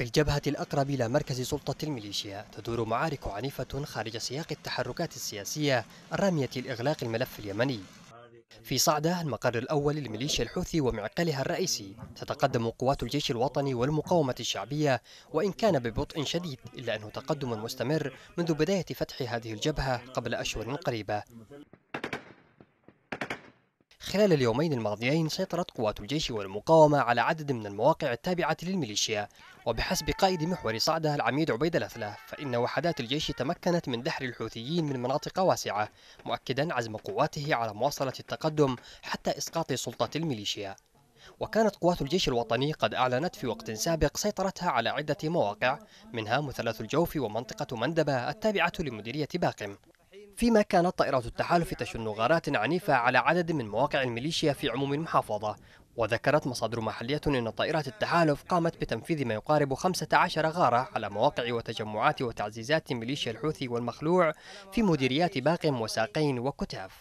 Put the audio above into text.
في الجبهة الأقرب إلى مركز سلطة الميليشيا تدور معارك عنيفة خارج سياق التحركات السياسية الرامية لإغلاق الملف اليمني في صعدة المقر الأول للميليشيا الحوثي ومعقلها الرئيسي تتقدم قوات الجيش الوطني والمقاومة الشعبية وإن كان ببطء شديد إلا أنه تقدم مستمر منذ بداية فتح هذه الجبهة قبل أشهر قريبة خلال اليومين الماضيين سيطرت قوات الجيش والمقاومة على عدد من المواقع التابعة للميليشيا وبحسب قائد محور صعدة العميد عبيد الأثلة فإن وحدات الجيش تمكنت من دحر الحوثيين من مناطق واسعة مؤكدا عزم قواته على مواصلة التقدم حتى إسقاط سلطة الميليشيا وكانت قوات الجيش الوطني قد أعلنت في وقت سابق سيطرتها على عدة مواقع منها مثلث الجوف ومنطقة مندبة التابعة لمديرية باقم فيما كانت طائرة التحالف تشن غارات عنيفة على عدد من مواقع الميليشيا في عموم المحافظة وذكرت مصادر محلية أن طائرات التحالف قامت بتنفيذ ما يقارب 15 غارة على مواقع وتجمعات وتعزيزات ميليشيا الحوثي والمخلوع في مديريات باقم وساقين وكتاف